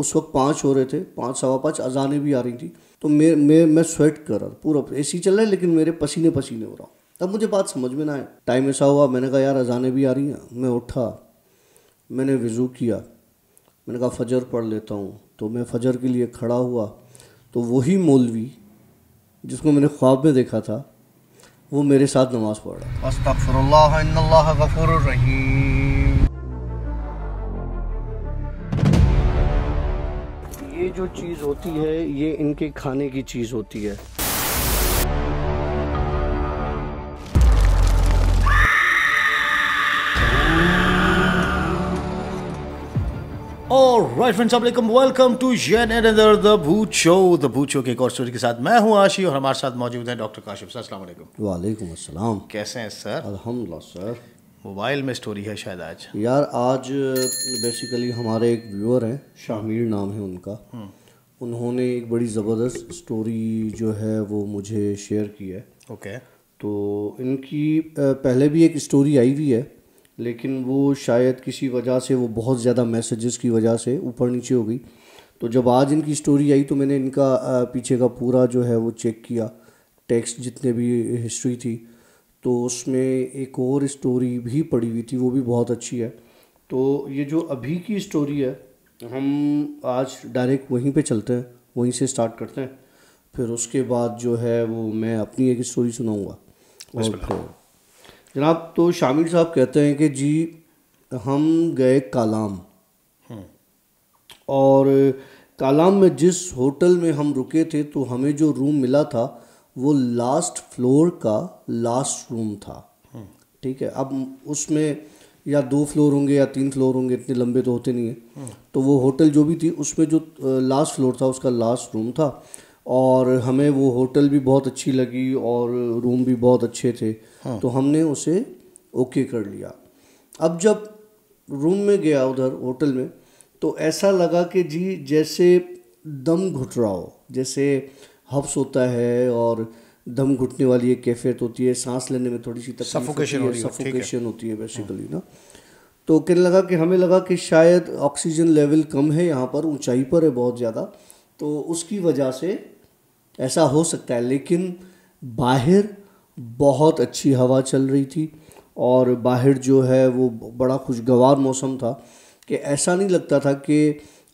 उस वक्त पाँच हो रहे थे पाँच सवा पाँच अजाने भी आ रही थी तो मैं मैं मैं स्वेट कर रहा पूरा ए सी चल रहा है लेकिन मेरे पसीने पसीने हो रहा हूँ तब मुझे बात समझ में ना आए टाइम ऐसा हुआ मैंने कहा यार अजाने भी आ रही हैं मैं उठा मैंने वज़ू किया मैंने कहा फजर पढ़ लेता हूँ तो मैं फजर के लिए खड़ा हुआ तो वही मौलवी जिसको मैंने ख्वाब में देखा था वो मेरे साथ नमाज़ पढ़ रहा जो चीज़ होती है ये इनके खाने की चीज़ होती है welcome to Bhoot show the Bhoot show के एक और स्टोरी के साथ मैं हूं आशी और हमारे साथ मौजूद हैं डॉक्टर काशिफ सर अस्सलाम वालेकुम वालेकुम अस्सलाम कैसे हैं सर अल्हम्दुलिल्लाह सर मोबाइल में स्टोरी है शायद आज यार आज बेसिकली हमारे एक व्यूअर हैं शामिर नाम है उनका हम्म। उन्होंने एक बड़ी ज़बरदस्त स्टोरी जो है वो मुझे शेयर की है ओके तो इनकी पहले भी एक स्टोरी आई हुई है लेकिन वो शायद किसी वजह से वो बहुत ज़्यादा मैसेजेस की वजह से ऊपर नीचे हो गई तो जब आज इनकी स्टोरी आई तो मैंने इनका पीछे का पूरा जो है वो चेक किया टेक्स्ट जितने भी हिस्ट्री थी तो उसमें एक और स्टोरी भी पड़ी हुई थी वो भी बहुत अच्छी है तो ये जो अभी की स्टोरी है हम आज डायरेक्ट वहीं पे चलते हैं वहीं से स्टार्ट करते हैं फिर उसके बाद जो है वो मैं अपनी एक स्टोरी सुनाऊंगा जनाब तो शामिल साहब कहते हैं कि जी हम गए कालाम हम्म। और कालाम में जिस होटल में हम रुके थे तो हमें जो रूम मिला था वो लास्ट फ्लोर का लास्ट रूम था ठीक है अब उसमें या दो फ्लोर होंगे या तीन फ्लोर होंगे इतने लंबे तो होते नहीं है तो वो होटल जो भी थी उसमें जो लास्ट फ्लोर था उसका लास्ट रूम था और हमें वो होटल भी बहुत अच्छी लगी और रूम भी बहुत अच्छे थे हाँ। तो हमने उसे ओके कर लिया अब जब रूम में गया उधर होटल में तो ऐसा लगा कि जी जैसे दम घुट रहा हो जैसे हफ्स होता है और दम घुटने वाली एक कैफियत होती है सांस लेने में थोड़ी सी सफोकेशन होती है सफोकेशन होती है बेसिकली ना तो कहने लगा कि हमें लगा कि शायद ऑक्सीजन लेवल कम है यहाँ पर ऊंचाई पर है बहुत ज़्यादा तो उसकी वजह से ऐसा हो सकता है लेकिन बाहर बहुत अच्छी हवा चल रही थी और बाहर जो है वो बड़ा खुशगवार मौसम था कि ऐसा नहीं लगता था कि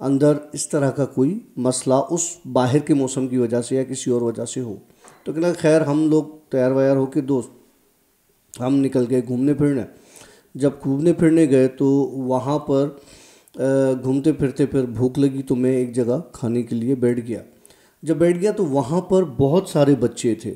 अंदर इस तरह का कोई मसला उस बाहर के मौसम की वजह से या किसी और वजह से हो तो कहना खैर हम लोग तैयार वैयार होकर दोस्त हम निकल गए घूमने फिरने जब घूमने फिरने गए तो वहाँ पर घूमते फिरते फिर भूख लगी तो मैं एक जगह खाने के लिए बैठ गया जब बैठ गया तो वहाँ पर बहुत सारे बच्चे थे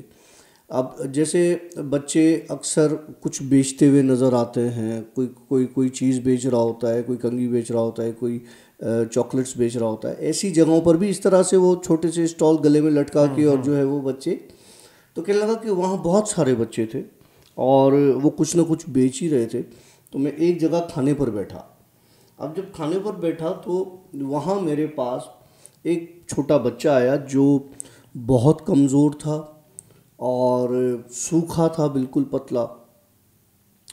अब जैसे बच्चे अक्सर कुछ बेचते हुए नज़र आते हैं कोई कोई कोई चीज़ बेच रहा होता है कोई कंगी बेच रहा होता है कोई चॉकलेट्स बेच रहा होता है ऐसी जगहों पर भी इस तरह से वो छोटे से स्टॉल गले में लटका के हाँ, और हाँ। जो है वो बच्चे तो कहने लगा कि वहाँ बहुत सारे बच्चे थे और वो कुछ ना कुछ बेच ही रहे थे तो मैं एक जगह खाने पर बैठा अब जब खाने पर बैठा तो वहाँ मेरे पास एक छोटा बच्चा आया जो बहुत कमज़ोर था और सूखा था बिल्कुल पतला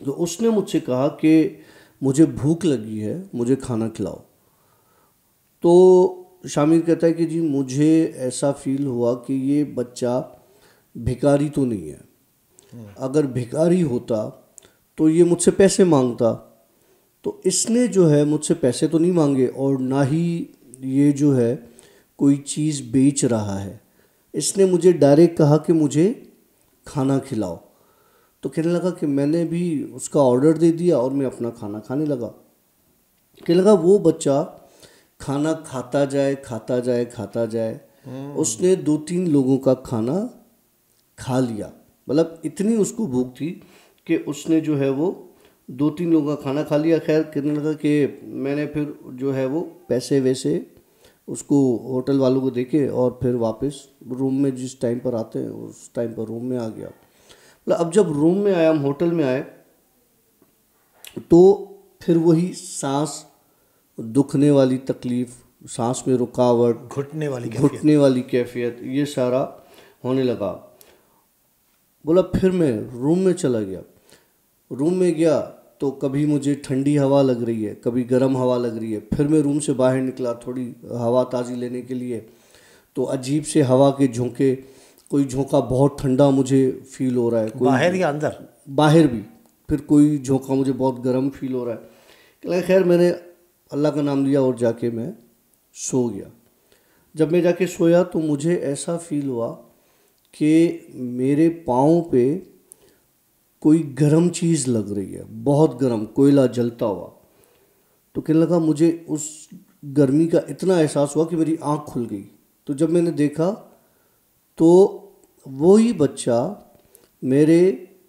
तो उसने मुझसे कहा कि मुझे भूख लगी है मुझे खाना खिलाओ तो शामिर कहता है कि जी मुझे ऐसा फील हुआ कि ये बच्चा भिकारी तो नहीं है हम्म। अगर भिकारी होता तो ये मुझसे पैसे मांगता तो इसने जो है मुझसे पैसे तो नहीं मांगे और ना ही ये जो है कोई चीज़ बेच रहा है इसने मुझे डायरेक्ट कहा कि मुझे खाना खिलाओ तो कहने लगा कि मैंने भी उसका ऑर्डर दे दिया और मैं अपना खाना खाने लगा कहने लगा वो बच्चा खाना खाता जाए खाता जाए खाता जाए हम्म। उसने दो तीन लोगों का खाना खा लिया मतलब इतनी उसको भूख थी कि उसने जो है वो दो तीन लोगों का खाना खा लिया खैर कहने लगा कि मैंने फिर जो है वो पैसे वैसे उसको होटल वालों को देखे और फिर वापस रूम में जिस टाइम पर आते हैं उस टाइम पर रूम में आ गया मतलब अब जब रूम में आया हम होटल में आए तो फिर वही सांस दुखने वाली तकलीफ सांस में रुकावट घुटने वाली घुटने वाली कैफियत ये सारा होने लगा बोला फिर मैं रूम में चला गया रूम में गया तो कभी मुझे ठंडी हवा लग रही है कभी गर्म हवा लग रही है फिर मैं रूम से बाहर निकला थोड़ी हवा ताज़ी लेने के लिए तो अजीब से हवा के झोंके कोई झोंका बहुत ठंडा मुझे फील हो रहा है कोई बाहर या अंदर बाहर भी फिर कोई झोंका मुझे बहुत गर्म फील हो रहा है लगा खैर मैंने अल्लाह का नाम लिया और जाके मैं सो गया जब मैं जाके सोया तो मुझे ऐसा फील हुआ कि मेरे पाँव पे कोई गर्म चीज़ लग रही है बहुत गर्म कोयला जलता हुआ तो कहने लगा मुझे उस गर्मी का इतना एहसास हुआ कि मेरी आँख खुल गई तो जब मैंने देखा तो वो ही बच्चा मेरे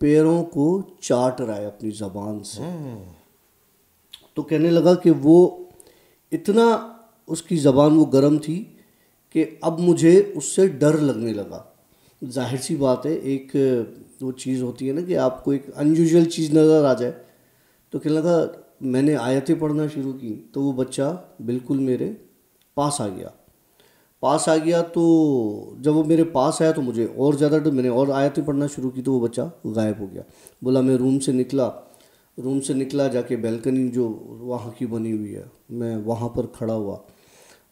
पैरों को चाट रहा है अपनी ज़बान से हम्म। तो कहने लगा कि वो इतना उसकी ज़बान वो गर्म थी कि अब मुझे उससे डर लगने लगा जाहिर सी बात है एक वो चीज़ होती है ना कि आपको एक अनयूजल चीज़ नज़र आ जाए तो कहना था मैंने आयतें पढ़ना शुरू की तो वो बच्चा बिल्कुल मेरे पास आ गया पास आ गया तो जब वो मेरे पास आया तो मुझे और ज़्यादा तो मैंने और आयतें पढ़ना शुरू की तो वो बच्चा गायब हो गया बोला मैं रूम से निकला रूम से निकला जाके बैल्कनी जो वहाँ की बनी हुई है मैं वहाँ पर खड़ा हुआ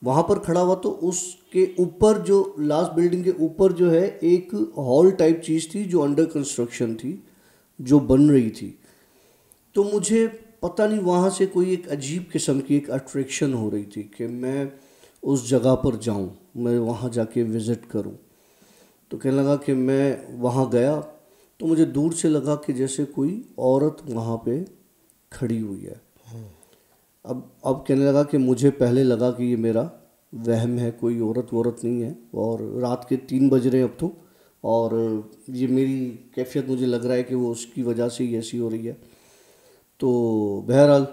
वहाँ पर खड़ा हुआ तो उसके ऊपर जो लास्ट बिल्डिंग के ऊपर जो है एक हॉल टाइप चीज़ थी जो अंडर कंस्ट्रक्शन थी जो बन रही थी तो मुझे पता नहीं वहाँ से कोई एक अजीब किस्म की एक अट्रैक्शन हो रही थी कि मैं उस जगह पर जाऊँ मैं वहाँ जाके विज़िट करूँ तो कहने लगा कि मैं वहाँ गया तो मुझे दूर से लगा कि जैसे कोई औरत वहाँ पे खड़ी हुई है अब अब कहने लगा कि मुझे पहले लगा कि ये मेरा वहम है कोई औरत वरत नहीं है और रात के तीन बज रहे हैं अब तो और ये मेरी कैफियत मुझे लग रहा है कि वो उसकी वजह से ही ऐसी हो रही है तो बहरहाल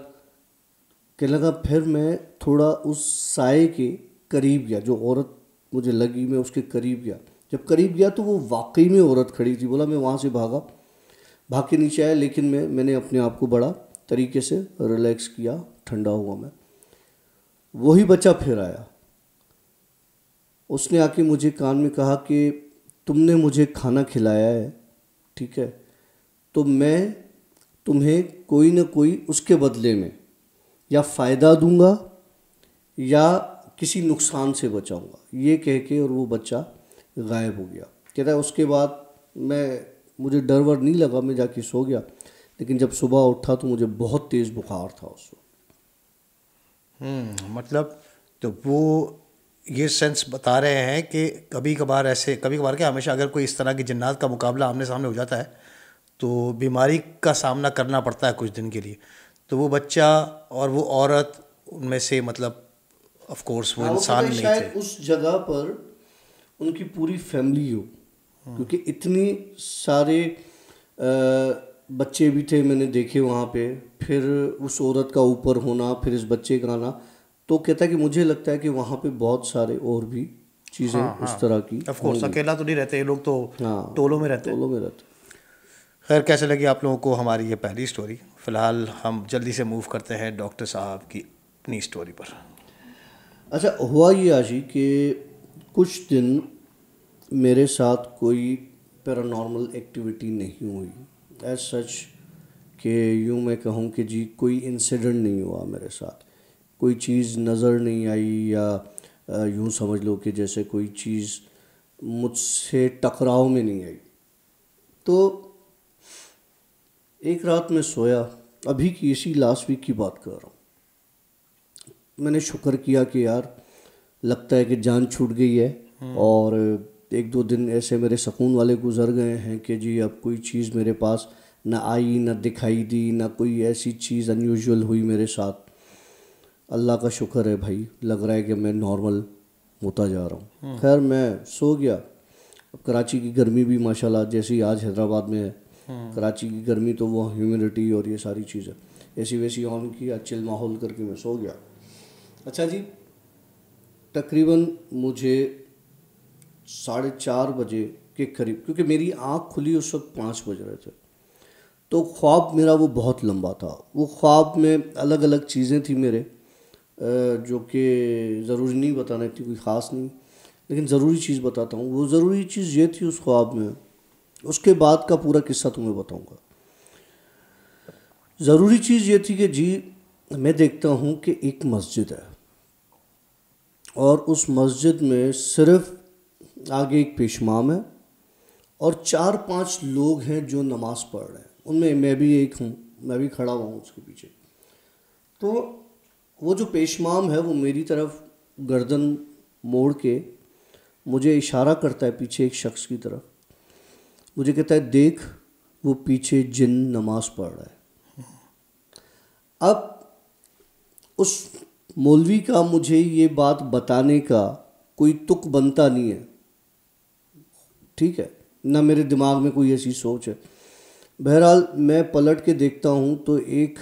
कहने लगा फिर मैं थोड़ा उस साय के करीब गया जो औरत मुझे लगी मैं उसके करीब गया जब करीब गया तो वो वाकई में औरत खड़ी थी बोला मैं वहाँ से भागा भाग के नीचे आया लेकिन मैं मैंने अपने आप को बड़ा तरीके से रिलैक्स किया ठंडा हुआ मैं वही बच्चा फिर आया उसने आके मुझे कान में कहा कि तुमने मुझे खाना खिलाया है ठीक है तो मैं तुम्हें कोई ना कोई उसके बदले में या फ़ायदा दूंगा या किसी नुकसान से बचाऊंगा ये कह के और वो बच्चा गायब हो गया कहता है उसके बाद मैं मुझे डर वर नहीं लगा मैं जाके सो गया लेकिन जब सुबह उठा तो मुझे बहुत तेज़ बुखार था उस वक्त हम्म, मतलब तो वो ये सेंस बता रहे हैं कि कभी कभार ऐसे कभी कभार क्या हमेशा अगर कोई इस तरह की जन्नात का मुकाबला आमने सामने हो जाता है तो बीमारी का सामना करना पड़ता है कुछ दिन के लिए तो वो बच्चा और वो औरत उनमें से मतलब ऑफ कोर्स वो हाँ, इंसान नहीं शायद थे उस जगह पर उनकी पूरी फैमिली हो हम्म। क्योंकि इतनी सारे आ, बच्चे भी थे मैंने देखे वहाँ पे फिर उस औरत का ऊपर होना फिर इस बच्चे का आना तो कहता है कि मुझे लगता है कि वहाँ पे बहुत सारे और भी चीज़ें हाँ, उस हाँ। तरह की ऑफ कोर्स अकेला तो नहीं रहते लोग तो हाँ, टोलों में रहते टोलों में रहते खैर कैसे लगी आप लोगों को हमारी ये पहली स्टोरी फ़िलहाल हम जल्दी से मूव करते हैं डॉक्टर साहब की अपनी स्टोरी पर अच्छा हुआ ये आशी कि कुछ दिन मेरे साथ कोई पैरानॉर्मल एक्टिविटी नहीं हुई एज सच कि यूँ मैं कहूँ कि जी कोई इंसिडेंट नहीं हुआ मेरे साथ कोई चीज़ नज़र नहीं आई या यूँ समझ लो कि जैसे कोई चीज़ मुझसे टकराव में नहीं आई तो एक रात मैं सोया अभी की इसी लास्ट वीक की बात कर रहा हूँ मैंने शुक्र किया कि यार लगता है कि जान छूट गई है हम्म। और एक दो दिन ऐसे मेरे सकून वाले गुजर गए हैं कि जी अब कोई चीज़ मेरे पास ना आई ना दिखाई दी ना कोई ऐसी चीज़ अनयूजल हुई मेरे साथ अल्लाह का शुक्र है भाई लग रहा है कि मैं नॉर्मल होता जा रहा हूँ हम्म। खैर मैं सो गया अब कराची की गर्मी भी माशाल्लाह ही आज हैदराबाद में है हम्म। कराची की गर्मी तो वो ह्यूमिडिटी और ये सारी चीज़ें ऐसी वैसी ऑन किया चिल माहौल करके मैं सो गया अच्छा जी तकरीबन मुझे साढ़े चार बजे के करीब क्योंकि मेरी आँख खुली उस वक्त पाँच बज रहे थे तो ख्वाब मेरा वो बहुत लंबा था वो ख्वाब में अलग अलग चीज़ें थी मेरे जो कि ज़रूरी नहीं बताने थी कोई ख़ास नहीं लेकिन ज़रूरी चीज़ बताता हूँ वो ज़रूरी चीज़ ये थी उस ख्वाब में उसके बाद का पूरा किस्सा तुम्हें बताऊँगा ज़रूरी चीज़ ये थी कि जी मैं देखता हूँ कि एक मस्जिद है और उस मस्जिद में सिर्फ़ आगे एक पेशमाम है और चार पांच लोग हैं जो नमाज़ पढ़ रहे हैं उनमें मैं भी एक हूँ मैं भी खड़ा हुआ हूँ उसके पीछे तो वो जो पेशमाम है वो मेरी तरफ गर्दन मोड़ के मुझे इशारा करता है पीछे एक शख्स की तरफ मुझे कहता है देख वो पीछे जिन नमाज पढ़ रहा है अब उस मौलवी का मुझे ये बात बताने का कोई तुक बनता नहीं है ठीक है ना मेरे दिमाग में कोई ऐसी सोच है बहरहाल मैं पलट के देखता हूँ तो एक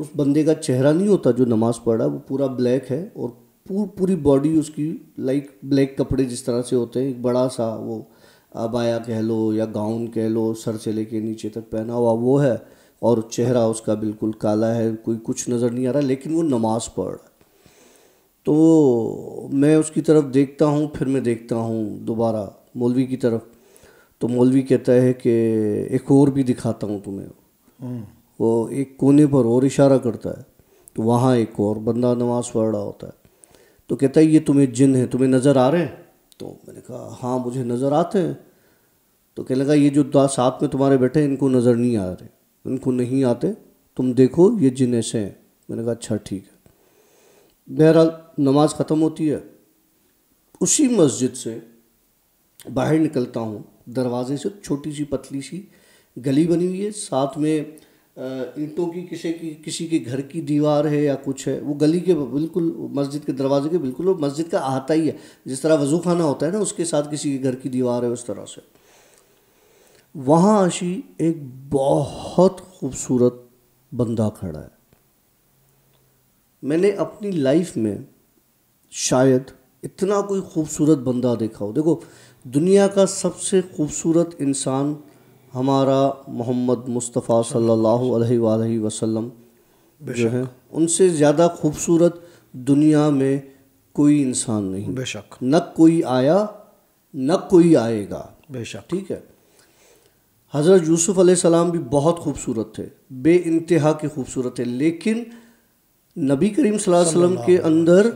उस बंदे का चेहरा नहीं होता जो नमाज़ पढ़ रहा वो पूरा ब्लैक है और पू, पूरी बॉडी उसकी लाइक ब्लैक कपड़े जिस तरह से होते हैं एक बड़ा सा वो आबाया कह लो या गाउन कह लो सर से लेके नीचे तक पहना हुआ वो है और चेहरा उसका बिल्कुल काला है कोई कुछ नज़र नहीं आ रहा लेकिन वो नमाज़ पढ़ रहा तो मैं उसकी तरफ देखता हूँ फिर मैं देखता हूँ दोबारा मौलवी की तरफ तो मौलवी कहता है कि एक और भी दिखाता हूँ तुम्हें हम्म। वो एक कोने पर और इशारा करता है तो वहाँ एक और बंदा नमाज पढ़ रहा होता है तो कहता है ये तुम्हें जिन है तुम्हें नज़र आ रहे हैं तो मैंने कहा हाँ मुझे नज़र आते हैं तो कहने लगा ये जो साथ में तुम्हारे बैठे हैं इनको नज़र नहीं आ रहे इनको नहीं आते तुम देखो ये जिन ऐसे हैं मैंने कहा अच्छा ठीक है बहरहाल नमाज ख़त्म होती है उसी मस्जिद से बाहर निकलता हूँ दरवाजे से छोटी सी पतली सी गली बनी हुई है साथ में ईंटों की किसी की किसी के घर की दीवार है या कुछ है वो गली के बिल्कुल मस्जिद के दरवाजे के बिल्कुल मस्जिद का आता ही है जिस तरह वजू खाना होता है ना उसके साथ किसी के घर की दीवार है उस तरह से वहाँ आशी एक बहुत खूबसूरत बंदा खड़ा है मैंने अपनी लाइफ में शायद इतना कोई खूबसूरत बंदा देखा हो देखो दुनिया का सबसे खूबसूरत इंसान हमारा मोहम्मद मुस्तफ़ा सल्लल्लाहु अलैहि वसल्लम जो है उनसे ज़्यादा खूबसूरत दुनिया में कोई इंसान नहीं बेशक न कोई आया न कोई आएगा बेशक ठीक है हज़रत यूसुफ़ सलाम भी बहुत खूबसूरत थे बे इंतहा के खूबसूरत थे लेकिन नबी करीम वसल्लम के अंदर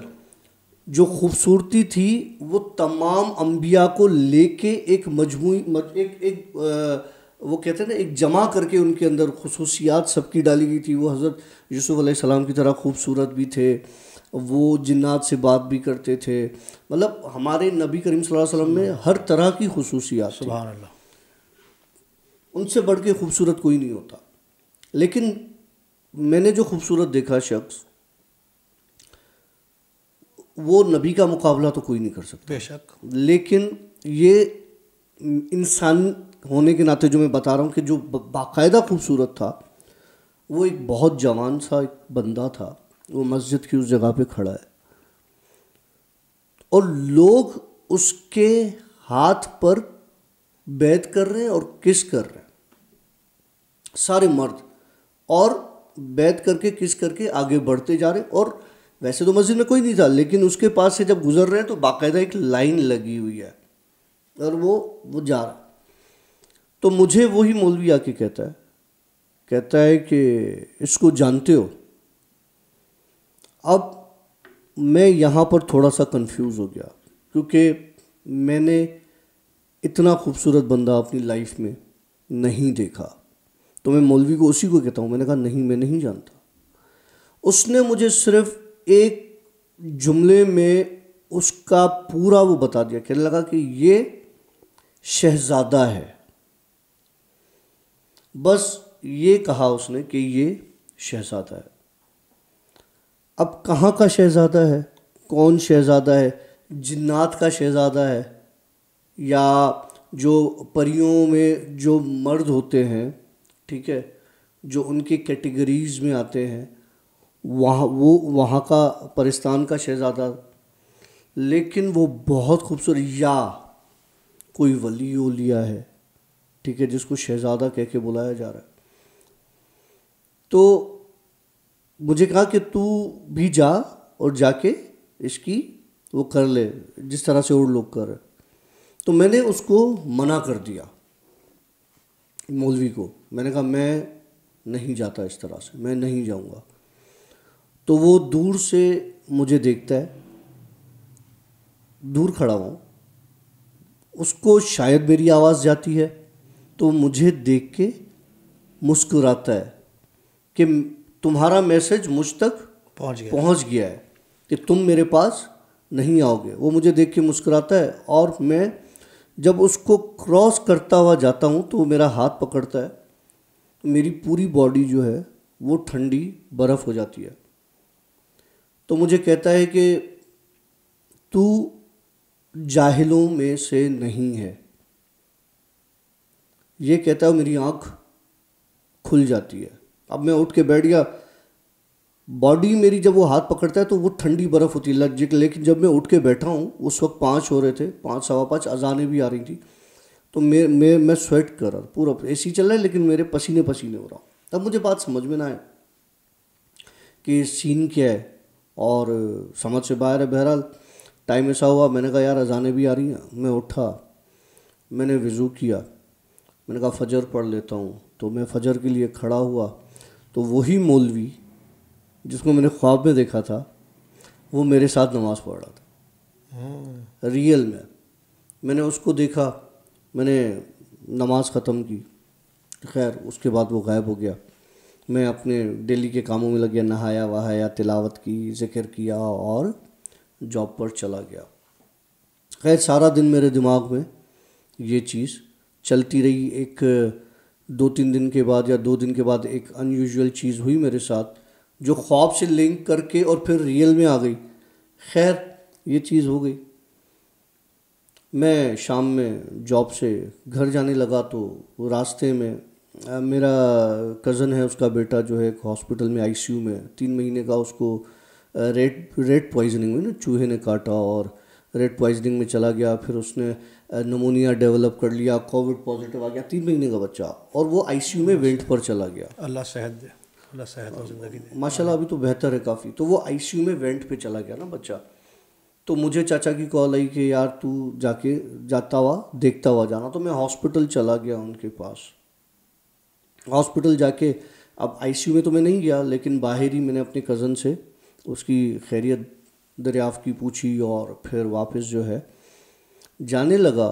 जो खूबसूरती थी वो तमाम अम्बिया को लेके एक मजमू एक एक आ, वो कहते हैं ना एक जमा करके उनके अंदर खसूसियात सबकी डाली गई थी वो हज़रत यूसुफ़ सलाम की तरह खूबसूरत भी थे वो जिन्नात से बात भी करते थे मतलब हमारे नबी करीम वसल्लम में हर तरह की खसूसियात उनसे बढ़ के खूबसूरत कोई नहीं होता लेकिन मैंने जो खूबसूरत देखा शख्स वो नबी का मुकाबला तो कोई नहीं कर सकता बेशक लेकिन ये इंसान होने के नाते जो मैं बता रहा हूँ कि जो बाकायदा खूबसूरत था वो एक बहुत जवान सा एक बंदा था वो मस्जिद की उस जगह पे खड़ा है और लोग उसके हाथ पर बैत कर रहे हैं और किस कर रहे हैं सारे मर्द और बैत करके किस करके आगे बढ़ते जा रहे और वैसे तो मस्जिद में कोई नहीं था लेकिन उसके पास से जब गुजर रहे हैं तो बाकायदा एक लाइन लगी हुई है और वो वो जा रहा तो मुझे वही मौलवी आके कहता है कहता है कि इसको जानते हो अब मैं यहाँ पर थोड़ा सा कंफ्यूज हो गया क्योंकि मैंने इतना खूबसूरत बंदा अपनी लाइफ में नहीं देखा तो मैं मौलवी को उसी को कहता हूँ मैंने कहा नहीं मैं नहीं जानता उसने मुझे सिर्फ एक जुमले में उसका पूरा वो बता दिया कहने लगा कि ये शहजादा है बस ये कहा उसने कि ये शहजादा है अब कहाँ का शहजादा है कौन शहजादा है जिन्नात का शहजादा है या जो परियों में जो मर्द होते हैं ठीक है जो उनके कैटेगरीज में आते हैं वहाँ वो वहाँ का परिस्तान का शहज़ादा लेकिन वो बहुत खूबसूरत या कोई वली लिया है ठीक है जिसको शहज़ादा कह के बुलाया जा रहा है तो मुझे कहा कि तू भी जा और जाके इसकी वो कर ले जिस तरह से और लोग कर तो मैंने उसको मना कर दिया मौलवी को मैंने कहा मैं नहीं जाता इस तरह से मैं नहीं जाऊंगा तो वो दूर से मुझे देखता है दूर खड़ा हूँ उसको शायद मेरी आवाज़ जाती है तो मुझे देख के मुस्कुराता है कि तुम्हारा मैसेज मुझ तक पहुंच गया पहुंच गया है कि तुम मेरे पास नहीं आओगे वो मुझे देख के मुस्कुराता है और मैं जब उसको क्रॉस करता हुआ जाता हूँ तो वो मेरा हाथ पकड़ता है तो मेरी पूरी बॉडी जो है वो ठंडी बर्फ़ हो जाती है तो मुझे कहता है कि तू जाहिलों में से नहीं है ये कहता है मेरी आँख खुल जाती है अब मैं उठ के बैठ गया बॉडी मेरी जब वो हाथ पकड़ता है तो वो ठंडी बर्फ़ होती है लेकिन जब मैं उठ के बैठा हूँ उस वक्त पाँच हो रहे थे पाँच सवा पाँच अजाने भी आ रही थी तो मैं मैं मैं स्वेट कर रहा पूरा ए सी चल रहा है लेकिन मेरे पसीने पसीने हो रहा हूँ तब मुझे बात समझ में ना आए कि सीन क्या है और समझ से बाहर है बहरहाल टाइम ऐसा हुआ मैंने कहा यार अजानें भी आ रही हैं मैं उठा मैंने वज़ू किया मैंने कहा फजर पढ़ लेता हूँ तो मैं फजर के लिए खड़ा हुआ तो वही मौलवी जिसको मैंने ख्वाब में देखा था वो मेरे साथ नमाज़ पढ़ रहा था हम्म। रियल में मैंने उसको देखा मैंने नमाज़ ख़त्म की खैर उसके बाद वो गायब हो गया मैं अपने डेली के कामों में लग गया नहाया वहाया तिलावत की जिक्र किया और जॉब पर चला गया खैर सारा दिन मेरे दिमाग में ये चीज़ चलती रही एक दो तीन दिन के बाद या दो दिन के बाद एक अनयूजुअल चीज़ हुई मेरे साथ जो ख्वाब से लिंक करके और फिर रियल में आ गई खैर ये चीज़ हो गई मैं शाम में जॉब से घर जाने लगा तो रास्ते में मेरा कज़न है उसका बेटा जो है एक हॉस्पिटल में आईसीयू में तीन महीने का उसको रेड रेड पॉइजनिंग हुई ना चूहे ने काटा और रेड पॉइजनिंग में चला गया फिर उसने नमोनिया डेवलप कर लिया कोविड पॉजिटिव आ गया तीन महीने का बच्चा और वो आईसीयू में वेंट पर चला गया अल्लाह सेहत दे अल्लाह सेहत ज़िंदगी माशाल्लाह अभी तो बेहतर है काफ़ी तो वो आईसीयू में वेंट पे चला गया ना बच्चा तो मुझे चाचा की कॉल आई कि यार तू जाके जाता हुआ देखता हुआ जाना तो मैं हॉस्पिटल चला गया उनके पास हॉस्पिटल जाके अब आईसीयू में तो मैं नहीं गया लेकिन बाहर ही मैंने अपने कज़न से उसकी खैरियत दरियाफ़ की पूछी और फिर वापस जो है जाने लगा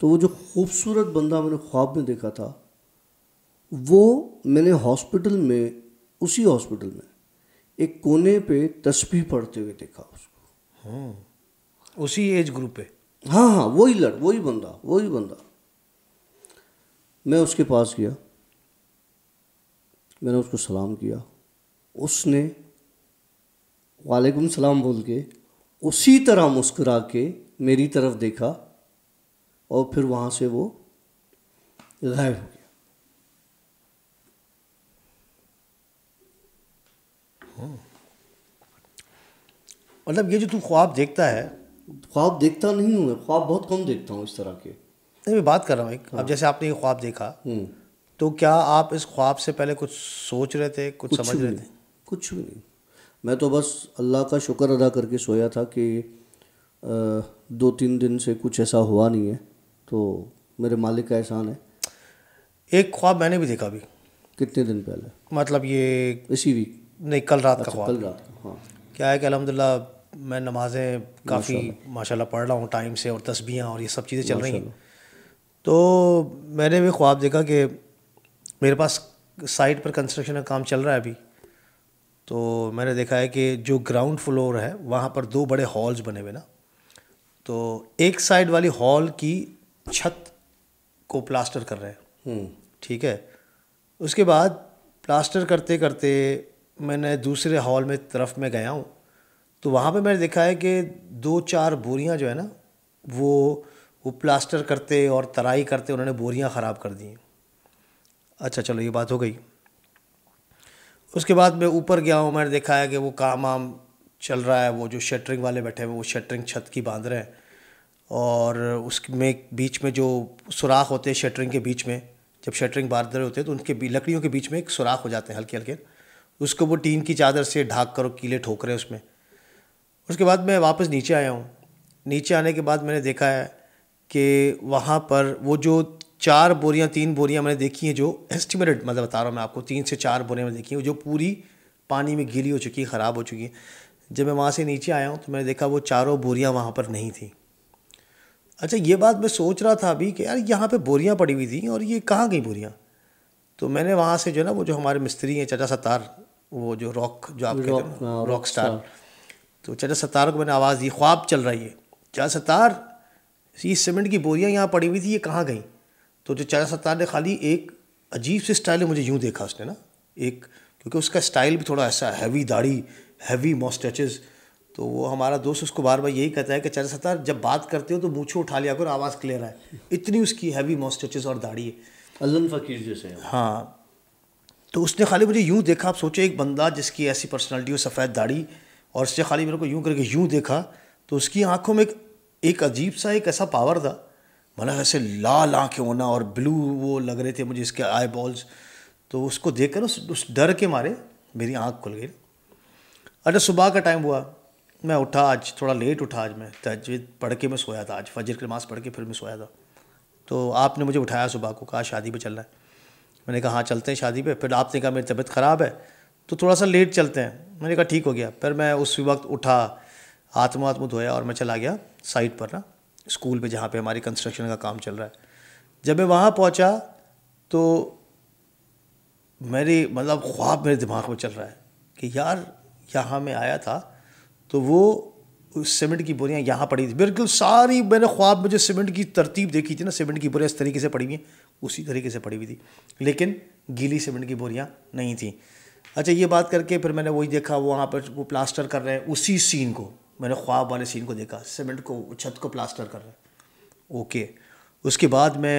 तो वो जो खूबसूरत बंदा मैंने ख्वाब में देखा था वो मैंने हॉस्पिटल में उसी हॉस्पिटल में एक कोने पे तस्वीर पढ़ते हुए देखा उसको हाँ उसी एज ग्रुप पे हाँ हाँ वही लड़ वही बंदा वही बंदा मैं उसके पास गया मैंने उसको सलाम किया उसने वालेकुम सलाम बोल के उसी तरह मुस्कुरा के मेरी तरफ देखा और फिर वहाँ से वो गायब हो गया मतलब ये जो तू ख्वाब देखता है ख्वाब देखता नहीं हूँ मैं ख्वाब बहुत कम देखता हूँ इस तरह के नहीं मैं बात कर रहा हूँ एक हाँ। अब जैसे आपने ये ख्वाब देखा हम्म। तो क्या आप इस ख्वाब से पहले कुछ सोच रहे थे कुछ, कुछ समझ रहे थे कुछ भी नहीं मैं तो बस अल्लाह का शुक्र अदा करके सोया था कि आ, दो तीन दिन से कुछ ऐसा हुआ नहीं है तो मेरे मालिक का एहसान है एक ख्वाब मैंने भी देखा अभी कितने दिन पहले मतलब ये इसी वीक नहीं कल रात अच्छा, का ख्वाब कल रात का हाँ क्या है कि अलहमदिल्ला मैं नमाज़ें काफ़ी माशाल्लाह पढ़ रहा हूँ टाइम से और तस्बियाँ और ये सब चीज़ें चल रही हैं तो मैंने भी ख्वाब देखा कि मेरे पास साइट पर कंस्ट्रक्शन का काम चल रहा है अभी तो मैंने देखा है कि जो ग्राउंड फ्लोर है वहाँ पर दो बड़े हॉल्स बने हुए ना तो एक साइड वाली हॉल की छत को प्लास्टर कर रहे हैं हम्म। ठीक है उसके बाद प्लास्टर करते करते मैंने दूसरे हॉल में तरफ में गया हूँ तो वहाँ पे मैंने देखा है कि दो चार बोरियाँ जो है ना वो वो प्लास्टर करते और तराई करते उन्होंने बोरियां ख़राब कर दी अच्छा चलो ये बात हो गई उसके बाद मैं ऊपर गया हूँ मैंने देखा है कि वो काम आम चल रहा है वो जो शटरिंग वाले बैठे हैं वो शटरिंग छत की बांध रहे हैं और उसमें बीच में जो सुराख होते हैं शटरिंग के बीच में जब शटरिंग बांध रहे होते हैं तो उनके लकड़ियों के बीच में एक सुराख हो जाते हैं हल्के हल्के उसको वो टीन की चादर से ढाक कर कीले ठोक रहे हैं उसमें उसके बाद मैं वापस नीचे आया हूँ नीचे आने के बाद मैंने देखा है कि वहाँ पर वो जो चार बोरियाँ तीन बोरियाँ मैंने देखी हैं जो एस्टिमेटेड मतलब बता रहा हूँ मैं आपको तीन से चार बोरियाँ मैंने देखी हैं जो पूरी पानी में गीली हो चुकी है ख़राब हो चुकी हैं जब मैं वहाँ से नीचे आया हूँ तो मैंने देखा वो चारों बोरियाँ वहाँ पर नहीं थी अच्छा ये बात मैं सोच रहा था अभी कि यार यहाँ पर बोरियाँ पड़ी हुई थी और ये कहाँ गई बोरियाँ तो मैंने वहाँ से जो है ना वो जो हमारे मिस्त्री हैं चाचा सतार वो जो रॉक जो आप रॉक, रॉक स्टार तो चाचा सतार को मैंने आवाज़ दी ख्वाब चल रही है चाचा सतार ये सीमेंट की बोरियाँ यहाँ पड़ी हुई थी ये कहाँ गई तो जो चाचा सत्तार ने खाली एक अजीब सी स्टाइल है मुझे यूँ देखा उसने ना एक क्योंकि उसका स्टाइल भी थोड़ा ऐसा हैवी दाढ़ी हैवी मॉस्टचेज़ तो वो हमारा दोस्त उसको बार बार यही कहता है कि चाचा सत्तार जब बात करते हो तो मूछो उठा लिया करो आवाज़ क्लियर आए इतनी उसकी हैवी मॉस्टचेज़ और दाढ़ी है अल्लन फ़कीर जैसे हाँ तो उसने खाली मुझे यूँ देखा आप सोचे एक बंदा जिसकी ऐसी पर्सनैलिटी हो सफ़ेद दाढ़ी और उससे खाली मेरे को यूँ करके यूँ देखा तो उसकी आंखों में एक एक अजीब सा एक ऐसा पावर था मतलब ऐसे लाल आँखें होना और ब्लू वो लग रहे थे मुझे इसके आई बॉल्स तो उसको देखकर उस उस डर के मारे मेरी आँख खुल गई अच्छा सुबह का टाइम हुआ मैं उठा आज थोड़ा लेट उठा आज मैं तजवीद पढ़ के मैं सोया था आज फजर की नमाज़ पढ़ के फिर मैं सोया था तो आपने मुझे उठाया सुबह को कहा शादी पर चलना है मैंने कहा हाँ चलते हैं शादी पे फिर आपने कहा मेरी तबीयत ख़राब है तो थोड़ा सा लेट चलते हैं मैंने कहा ठीक हो गया फिर मैं उस वक्त उठा हाथ में हाथ मुँह धोया और मैं चला गया साइट पर ना स्कूल पे जहाँ पे हमारी कंस्ट्रक्शन का काम चल रहा है जब मैं वहाँ पहुँचा तो मेरी मतलब ख्वाब मेरे दिमाग में चल रहा है कि यार यहाँ मैं आया था तो वो सीमेंट की बोरियाँ यहाँ पड़ी थी बिल्कुल सारी मैंने ख्वाब में जो सीमेंट की तरतीब देखी थी ना सीमेंट की बोरियाँ इस तरीके से पड़ी हुई हैं उसी तरीके से पड़ी हुई थी लेकिन गीली सीमेंट की बोरियाँ नहीं थी अच्छा ये बात करके फिर मैंने वही देखा वो वहाँ पर वो प्लास्टर कर रहे हैं उसी सीन को मैंने ख्वाब वाले सीन को देखा सीमेंट को छत को प्लास्टर कर रहे हैं ओके उसके बाद मैं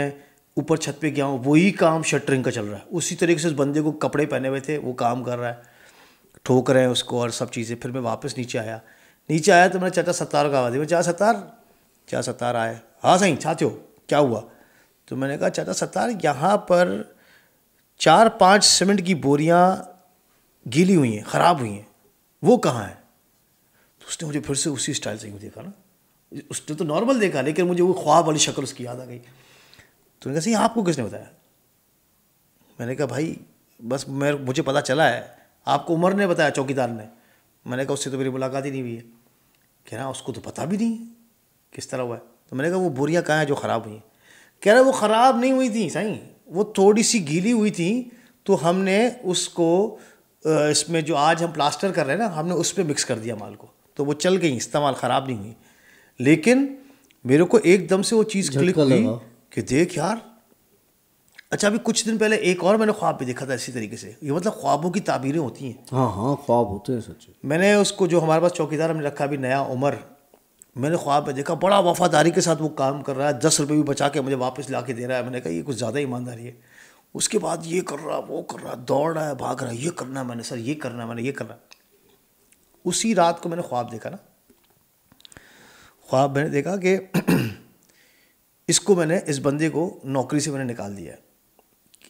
ऊपर छत पे गया हूँ वही काम शटरिंग का चल रहा है उसी तरीके से उस बंदे को कपड़े पहने हुए थे वो काम कर रहा है ठोक रहे हैं उसको और सब चीज़ें फिर मैं वापस नीचे आया नीचे आया तो मैंने चाचा सत्तार का आवाज़ चाचा सत्तार चाचा सत्तार आए हाँ सही चाहते हो क्या हुआ तो मैंने कहा चाचा सत्तार यहाँ पर चार पाँच सीमेंट की बोरियाँ गीली हुई हैं ख़राब हुई हैं वो कहाँ हैं तो उसने मुझे फिर से उसी स्टाइल से यूँ देखा ना उसने तो नॉर्मल देखा लेकिन मुझे वो ख्वाब वाली शक्ल उसकी याद आ गई तो मैंने कहा आपको किसने बताया मैंने कहा भाई बस मैं मुझे पता चला है आपको उमर ने बताया चौकीदार ने मैंने कहा उससे तो मेरी मुलाकात ही नहीं हुई है कह रहा उसको तो पता भी नहीं किस तरह हुआ है तो मैंने कहा वो बोरियाँ कहाँ हैं जो ख़राब हुई हैं कह रहा वो ख़राब नहीं हुई थी सही वो थोड़ी सी गीली हुई थी तो हमने उसको इसमें जो आज हम प्लास्टर कर रहे हैं ना हमने उस पर मिक्स कर दिया माल को तो वो चल गई इस्तेमाल ख़राब नहीं हुई लेकिन मेरे को एकदम से वो चीज़ क्लिक हुई कि देख यार अच्छा अभी कुछ दिन पहले एक और मैंने ख्वाब भी देखा था इसी तरीके से ये मतलब ख्वाबों की ताबीरें होती हैं हाँ हाँ ख्वाब होते हैं सच मैंने उसको जो हमारे पास चौकीदार हमने रखा अभी नया उमर मैंने ख्वाब में देखा बड़ा वफादारी के साथ वो काम कर रहा है दस रुपये भी बचा के मुझे वापस ला के दे रहा है मैंने कहा ये कुछ ज़्यादा ईमानदारी है उसके बाद ये कर रहा वो कर रहा दौड़ रहा है भाग रहा है ये करना है मैंने सर ये करना है मैंने ये करना उसी रात को मैंने ख्वाब देखा ना ख्वाब मैंने देखा कि इसको मैंने इस बंदे को नौकरी से मैंने निकाल दिया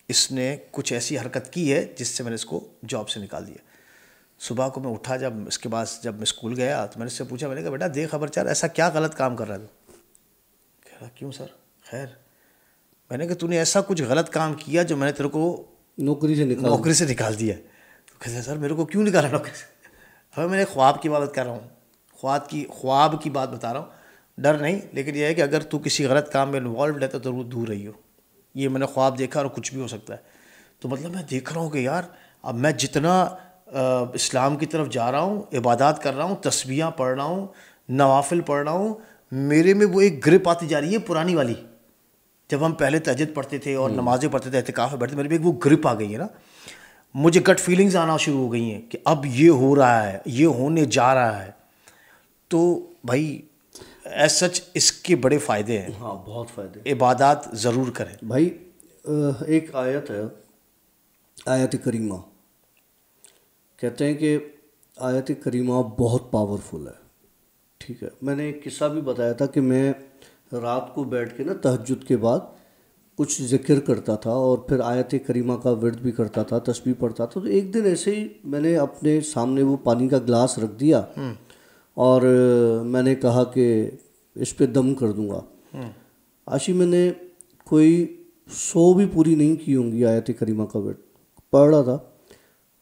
इसने कुछ ऐसी हरकत की है जिससे मैंने इसको जॉब से निकाल दिया सुबह को मैं उठा जब इसके पास जब मैं स्कूल गया तो मैंने इससे पूछा मैंने कहा बेटा देख चार ऐसा क्या गलत काम कर रहा है तू कह रहा क्यों सर खैर मैंने कहा तूने ऐसा कुछ गलत काम किया जो मैंने तेरे को नौकरी से निकाल नौकरी से निकाल दिया तो कहते सर मेरे को क्यों निकाला नौकरी से हमें तो मैंने ख्वाब की बात कर रहा हूँ ख्वाब की ख्वाब की बात बता रहा हूँ डर नहीं लेकिन यह है कि अगर तू किसी गलत काम में इन्वॉल्व है तो ज़रूर दूर रही हो ये मैंने ख्वाब देखा और कुछ भी हो सकता है तो मतलब मैं देख रहा हूँ कि यार अब मैं जितना आ, इस्लाम की तरफ जा रहा हूँ इबादत कर रहा हूँ तस्वियाँ पढ़ रहा हूँ नवाफिल पढ़ रहा हूँ मेरे में वो एक ग्रिप आती जा रही है पुरानी वाली जब हम पहले तजद पढ़ते थे और हम्म। नमाज़ें पढ़ते थे एहतिकाफ़ में बैठते मेरे में एक वो ग्रिप आ गई है ना मुझे गट फीलिंग्स आना शुरू हो गई हैं कि अब ये हो रहा है ये होने जा रहा है तो भाई एज सच इसके बड़े फ़ायदे हैं हाँ बहुत फ़ायदे इबादत ज़रूर करें भाई एक आयत है आयत करीमा कहते हैं कि आयत करीमा बहुत पावरफुल है ठीक है मैंने एक किस्सा भी बताया था कि मैं रात को बैठ के ना तहजद के बाद कुछ जिक्र करता था और फिर आयत करीमा का वर्द भी करता था तस्वीर पढ़ता था तो एक दिन ऐसे ही मैंने अपने सामने वो पानी का गिलास रख दिया हम्म। और मैंने कहा कि इस पर दम कर दूंगा हम्म। आशी मैंने कोई सो भी पूरी नहीं की होंगी आयत करीमा का वर्द पढ़ रहा था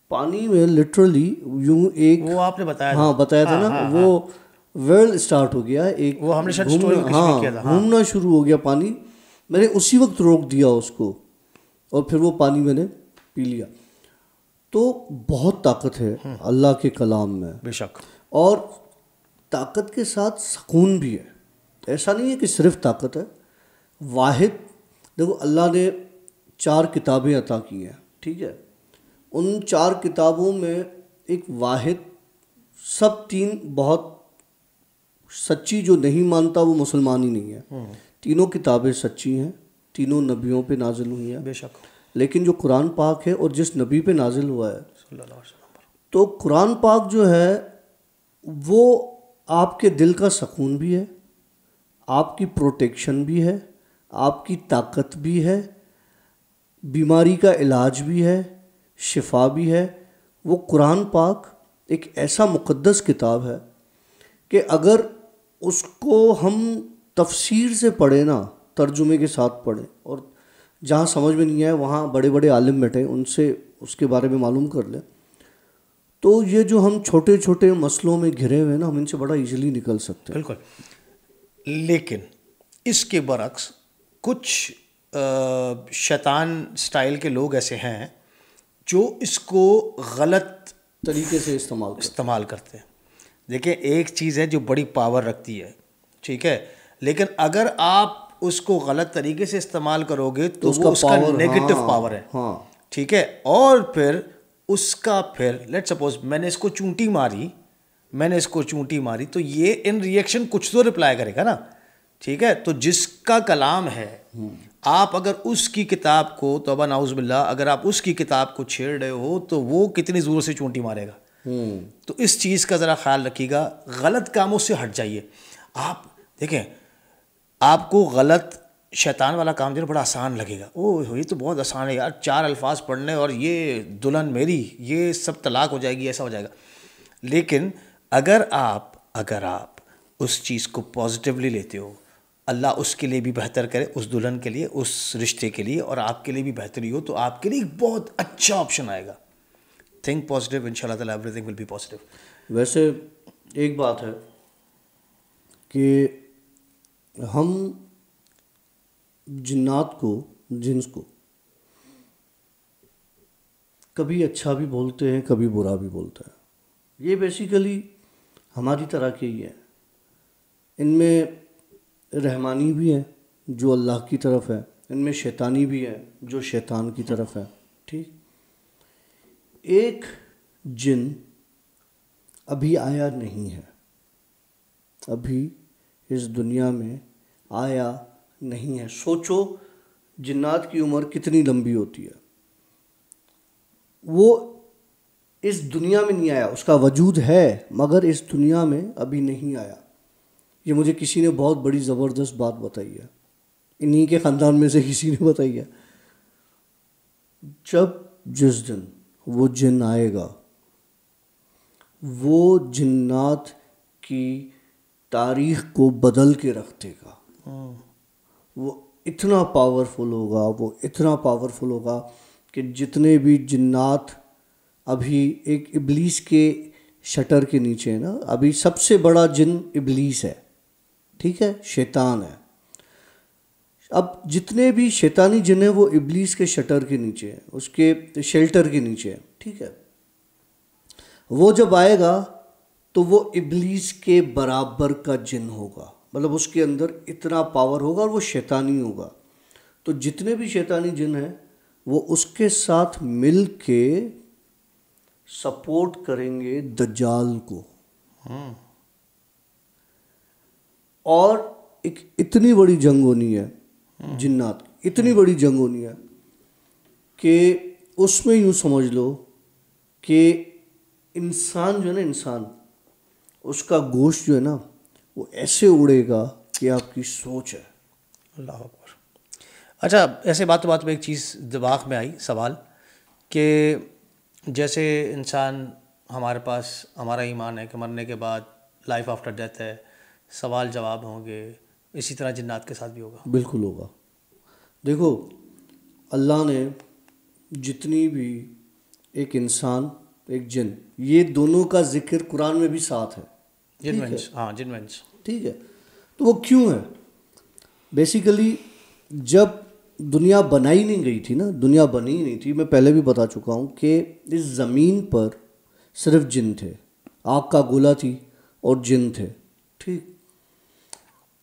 पानी में लिटरली यूं एक वो आपने बताया हाँ बताया था हाँ, ना हाँ, वो वर्ल्ड हाँ। स्टार्ट हो गया एक वो हमने घूमना हाँ, हाँ घूमना शुरू हो गया पानी मैंने उसी वक्त रोक दिया उसको और फिर वो पानी मैंने पी लिया तो बहुत ताकत है हम्म। अल्लाह के कलाम में बेशक और ताकत के साथ सुकून भी है ऐसा नहीं है कि सिर्फ ताकत है वाहिद देखो अल्लाह ने चार किताबें अता की हैं ठीक है उन चार किताबों में एक वाहिद सब तीन बहुत सच्ची जो नहीं मानता वो मुसलमान ही नहीं है हम्म। तीनों किताबें सच्ची हैं तीनों नबियों पे नाजिल हुई हैं बेशक लेकिन जो कुरान पाक है और जिस नबी पे नाजिल हुआ है तो कुरान पाक जो है वो आपके दिल का सकून भी है आपकी प्रोटेक्शन भी है आपकी ताकत भी है बीमारी का इलाज भी है शिफा भी है वो कुरान पाक एक ऐसा मुकद्दस किताब है कि अगर उसको हम तफसीर से पढ़े ना तर्जुमे के साथ पढ़े और जहाँ समझ में नहीं आए वहाँ बड़े बड़े आलिम बैठे उनसे उसके बारे में मालूम कर लें तो ये जो हम छोटे छोटे मसलों में घिरे हुए हैं ना हम इनसे बड़ा इजीली निकल सकते हैं बिल्कुल लेकिन इसके बरक्स कुछ शैतान स्टाइल के लोग ऐसे हैं जो इसको गलत तरीके से इस्तेमाल इस्तेमाल करते हैं देखिए एक चीज़ है जो बड़ी पावर रखती है ठीक है लेकिन अगर आप उसको गलत तरीके से इस्तेमाल करोगे तो, तो उसका उसका, उसका नेगेटिव हाँ, पावर है हाँ. ठीक है और फिर उसका फिर लेट सपोज मैंने इसको चूंटी मारी मैंने इसको चूंटी मारी तो ये इन रिएक्शन कुछ तो रिप्लाई करेगा ना ठीक है तो जिसका कलाम है हम्म। आप अगर उसकी किताब को तोबा नाउजबिल्ला अगर आप उसकी किताब को छेड़ रहे हो तो वो कितनी ज़ोर से चूंटी मारेगा हम्म। तो इस चीज़ का ज़रा ख्याल रखिएगा गलत कामों से हट जाइए आप देखें आपको गलत शैतान वाला काम देना बड़ा आसान लगेगा ओह ये तो बहुत आसान है यार चार अल्फाज पढ़ने और ये दुल्हन मेरी ये सब तलाक हो जाएगी ऐसा हो जाएगा लेकिन अगर आप अगर आप उस चीज़ को पॉजिटिवली लेते हो अल्लाह उसके लिए भी बेहतर करे उस दुल्हन के लिए उस रिश्ते के लिए और आपके लिए भी बेहतरी हो तो आपके लिए एक बहुत अच्छा ऑप्शन आएगा think positive in every everything will be positive वैसे एक बात है कि हम जिन्नात को जिन्स को कभी अच्छा भी बोलते हैं कभी बुरा भी बोलते हैं ये बेसिकली हमारी तरह के ही हैं इनमें रहमानी भी है जो अल्लाह की तरफ है इनमें शैतानी भी है जो शैतान की तरफ है ठीक एक जिन अभी आया नहीं है अभी इस दुनिया में आया नहीं है सोचो जिन्नात की उम्र कितनी लंबी होती है वो इस दुनिया में नहीं आया उसका वजूद है मगर इस दुनिया में अभी नहीं आया ये मुझे किसी ने बहुत बड़ी ज़बरदस्त बात बताई है इन्हीं के ख़ानदान में से किसी ने बताई है जब जिस दिन वो जिन आएगा वो जिन्नात की तारीख को बदल के रख देगा वो इतना पावरफुल होगा वो इतना पावरफुल होगा कि जितने भी जिन्नात अभी एक इबलीस के शटर के नीचे है ना अभी सबसे बड़ा जिन इबलीस है ठीक है शैतान है अब जितने भी शैतानी जिन हैं वो इबलीस के शटर के नीचे हैं उसके शेल्टर के नीचे हैं ठीक है वो जब आएगा तो वो इबलीस के बराबर का जिन होगा मतलब उसके अंदर इतना पावर होगा और वो शैतानी होगा तो जितने भी शैतानी जिन हैं वो उसके साथ मिल के सपोर्ट करेंगे दज्जाल को हम्म। और एक इतनी बड़ी जंग होनी है हम्म। जिन्नात इतनी हम्म। बड़ी जंग होनी है कि उसमें यूँ समझ लो कि इंसान जो है ना इंसान उसका गोश्त जो है ना वो ऐसे उड़ेगा कि आपकी सोच है अल्लाह अकबर अच्छा ऐसे बात बात में एक चीज़ दिमाग में आई सवाल कि जैसे इंसान हमारे पास हमारा ईमान है कि मरने के बाद लाइफ आफ्टर डेथ है सवाल जवाब होंगे इसी तरह जन्नात के साथ भी होगा बिल्कुल होगा देखो अल्लाह ने जितनी भी एक इंसान एक जिन ये दोनों का ज़िक्र कुरान में भी साथ है जिनवेंस हाँ ठीक है तो वो क्यों है बेसिकली जब दुनिया बनाई नहीं गई थी ना दुनिया बनी नहीं थी मैं पहले भी बता चुका हूँ कि इस ज़मीन पर सिर्फ जिन थे आग का गोला थी और जिन थे ठीक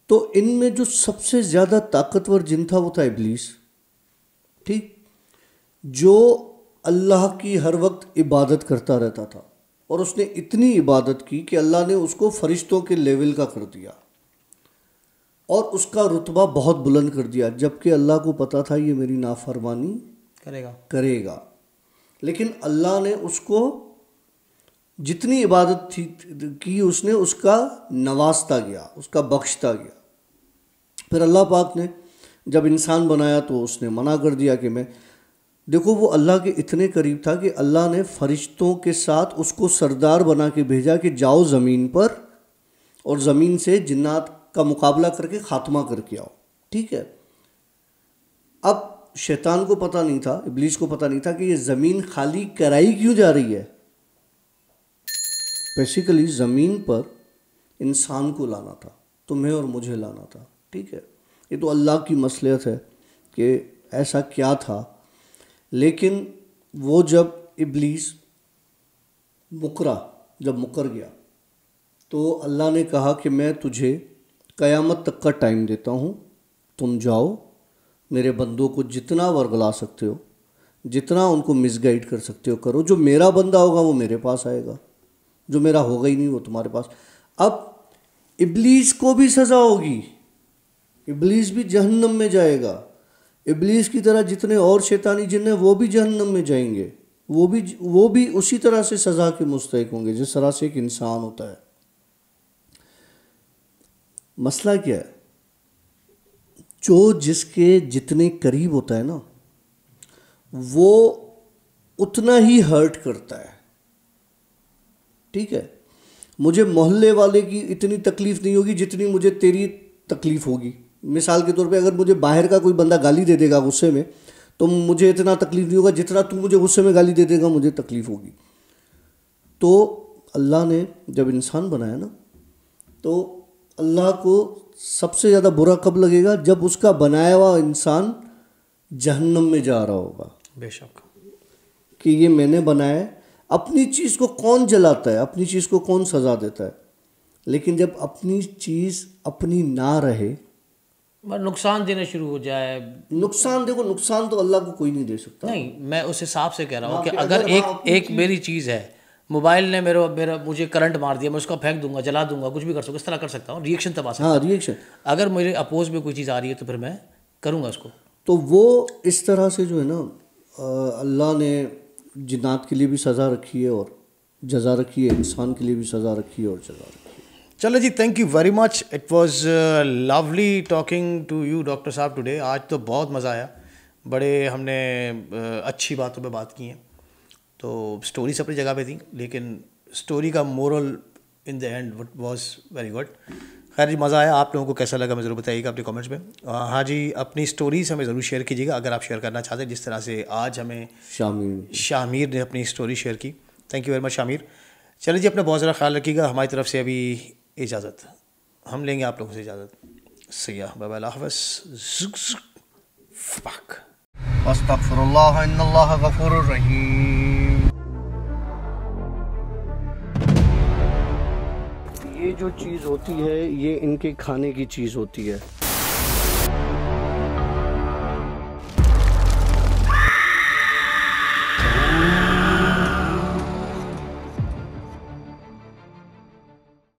तो इनमें जो सबसे ज़्यादा ताकतवर जिन था वो था इबलीस ठीक जो अल्लाह की हर वक्त इबादत करता रहता था और उसने इतनी इबादत की कि अल्लाह ने उसको फरिश्तों के लेवल का कर दिया और उसका रुतबा बहुत बुलंद कर दिया जबकि अल्लाह को पता था ये मेरी नाफरमानी करेगा करेगा लेकिन अल्लाह ने उसको जितनी इबादत थी की उसने उसका नवाजता गया उसका बख्शता गया फिर अल्लाह पाक ने जब इंसान बनाया तो उसने मना कर दिया कि मैं देखो वो अल्लाह के इतने करीब था कि अल्लाह ने फरिश्तों के साथ उसको सरदार बना के भेजा कि जाओ ज़मीन पर और ज़मीन से जिन्नात का मुकाबला करके ख़ात्मा करके आओ ठीक है अब शैतान को पता नहीं था इबलीस को पता नहीं था कि ये ज़मीन खाली कराई क्यों जा रही है बेसिकली ज़मीन पर इंसान को लाना था तुम्हें और मुझे लाना था ठीक है ये तो अल्लाह की मसलियत है कि ऐसा क्या था लेकिन वो जब इबलीस मुकरा जब मुकर गया तो अल्लाह ने कहा कि मैं तुझे क़यामत तक का टाइम देता हूँ तुम जाओ मेरे बंदों को जितना वर्गला सकते हो जितना उनको मिसगाइड कर सकते हो करो जो मेरा बंदा होगा वो मेरे पास आएगा जो मेरा होगा ही नहीं वो तुम्हारे पास अब इबलीस को भी सज़ा होगी इबलीस भी जहन्नम में जाएगा इबलीस की तरह जितने और शैतानी जिन हैं वो भी जहन्नम में जाएंगे वो भी वो भी उसी तरह से सज़ा के मुस्तक होंगे जिस तरह से एक इंसान होता है मसला क्या है जो जिसके जितने करीब होता है ना वो उतना ही हर्ट करता है ठीक है मुझे मोहल्ले वाले की इतनी तकलीफ़ नहीं होगी जितनी मुझे तेरी तकलीफ़ होगी मिसाल के तौर पे अगर मुझे बाहर का कोई बंदा गाली दे देगा गुस्से में तो मुझे इतना तकलीफ नहीं होगा जितना तू मुझे गुस्से में गाली दे देगा मुझे तकलीफ होगी तो अल्लाह ने जब इंसान बनाया ना तो अल्लाह को सबसे ज़्यादा बुरा कब लगेगा जब उसका बनाया हुआ इंसान जहन्नम में जा रहा होगा बेशक कि ये मैंने बनाया अपनी चीज़ को कौन जलाता है अपनी चीज़ को कौन सज़ा देता है लेकिन जब अपनी चीज़ अपनी ना रहे नुकसान देना शुरू हो जाए नुकसान देखो नुकसान तो अल्लाह को कोई नहीं दे सकता नहीं मैं उस हिसाब से कह रहा हूँ हाँ, कि अगर, अगर एक एक मेरी चीज़ है मोबाइल ने मेरा मेरा मुझे करंट मार दिया मैं उसको फेंक दूंगा जला दूंगा कुछ भी कर सकूँ इस तरह कर सकता हूँ रिएक्शन सकता हाँ रिएक्शन अगर मेरे अपोज में कोई चीज़ आ रही है तो फिर मैं करूँगा उसको तो वो इस तरह से जो है ना अल्लाह ने जिन्नात के लिए भी सज़ा रखी है और जजा रखी है इंसान के लिए भी सज़ा रखी है और जजा रखी है चलो जी thank you very much it was lovely talking to you doctor साहब टुडे आज तो बहुत मज़ा आया बड़े हमने uh, अच्छी बातों पे बात की हैं तो स्टोरीज अपनी जगह पे थी लेकिन स्टोरी का moral in the end what was very good खैर जी मज़ा आया आप लोगों को कैसा लगा मैं ज़रूर बताइएगा अपने कमेंट्स में हाँ जी अपनी स्टोरीज़ हमें ज़रूर शेयर कीजिएगा अगर आप शेयर करना चाहते हैं जिस तरह से आज हमें शामिर शामिर ने अपनी स्टोरी शेयर की thank you very much Shamir चलिए जी अपना बहुत ज़्यादा ख्याल रखिएगा हमारी तरफ से अभी इजाज़त हम लेंगे आप लोगों से इजाज़त सयाह बाबा ये जो चीज़ होती है ये इनके खाने की चीज़ होती है